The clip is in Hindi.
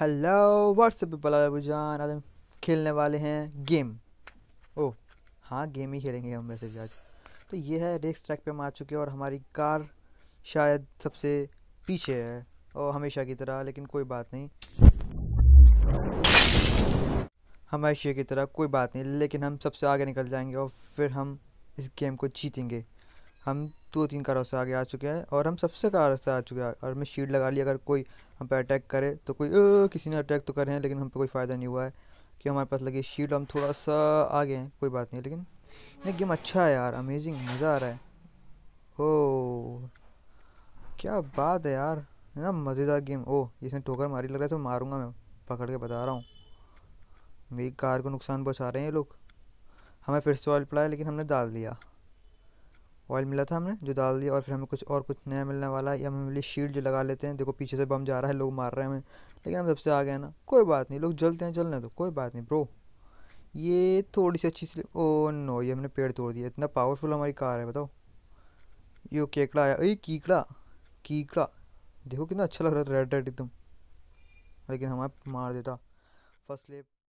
हेलो व्हाट्सअप जान आज हम खेलने वाले हैं गेम ओह हाँ गेम ही खेलेंगे हम वैसे भी आज तो ये है रेस ट्रैक पे हम आ चुके हैं और हमारी कार शायद सबसे पीछे है और हमेशा की तरह लेकिन कोई बात नहीं हमेशा की तरह कोई बात नहीं लेकिन हम सबसे आगे निकल जाएंगे और फिर हम इस गेम को जीतेंगे हम दो तीन कारों से आगे आ चुके हैं और हम सबसे कार से आ चुके हैं और हमें शीट लगा ली अगर कोई हम पर अटैक करे तो कोई ओ, किसी ने अटैक तो करे हैं लेकिन हम पे कोई फ़ायदा नहीं हुआ है कि हमारे पास लगी शीट हम थोड़ा सा आगे हैं कोई बात नहीं लेकिन ये गेम अच्छा है यार अमेजिंग मज़ा आ रहा है ओ क्या बात है यार है ना मज़ेदार गेम ओ इसने ठोकर मारी लग रहा है तो मारूंगा मैं पकड़ के बता रहा हूँ मेरी कार को नुकसान पहुँचा रहे हैं ये लोग हमें फिर से ऑयल पड़ा है लेकिन हमने डाल दिया ऑयल मिला था हमने जो डाल दिया और फिर हमें कुछ और कुछ नया मिलने वाला है या हमें मिली शील्ड जो लगा लेते हैं देखो पीछे से बम जा रहा है लोग मार रहे हैं हमें लेकिन हम सबसे आ गए ना कोई बात नहीं लोग जलते हैं जलने तो कोई बात नहीं ब्रो ये थोड़ी सी अच्छी सी ओ नो ये हमने पेड़ तोड़ दिया इतना पावरफुल हमारी कार है बताओ यो केकड़ा आया अरे कीकड़ा कीकड़ा देखो कितना अच्छा लग रहा था रेड रेड एकदम लेकिन हमें मार देता फर्स्ट लेप